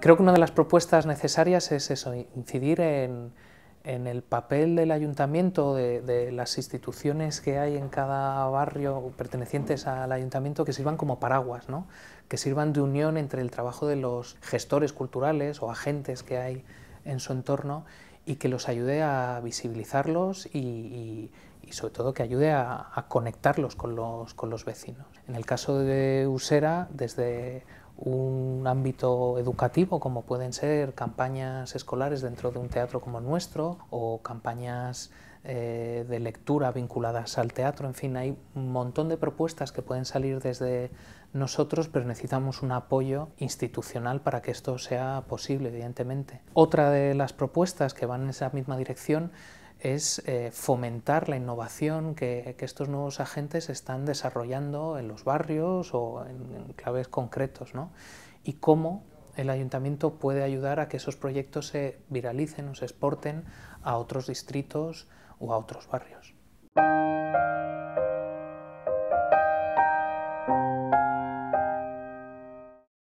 Creo que una de las propuestas necesarias es eso, incidir en, el papel del ayuntamiento, de, las instituciones que hay en cada barrio pertenecientes al ayuntamiento, que sirvan como paraguas, que sirvan de unión entre el trabajo de los gestores culturales o agentes que hay en su entorno y que los ayude a visibilizarlos y, sobre todo que ayude a, conectarlos con los, con los vecinos. En el caso de Usera, desde un ámbito educativo como pueden ser campañas escolares dentro de un teatro como el nuestro o campañas eh, de lectura vinculadas al teatro, en fin, hay un montón de propuestas que pueden salir desde nosotros, pero necesitamos un apoyo institucional para que esto sea posible, evidentemente. Otra de las propuestas que van en esa misma dirección es eh, fomentar la innovación que, que, estos nuevos agentes están desarrollando en los barrios o en, claves concretos, ¿no? Y cómo el ayuntamiento puede ayudar a que esos proyectos se viralicen o se exporten a otros distritos o a otros barrios.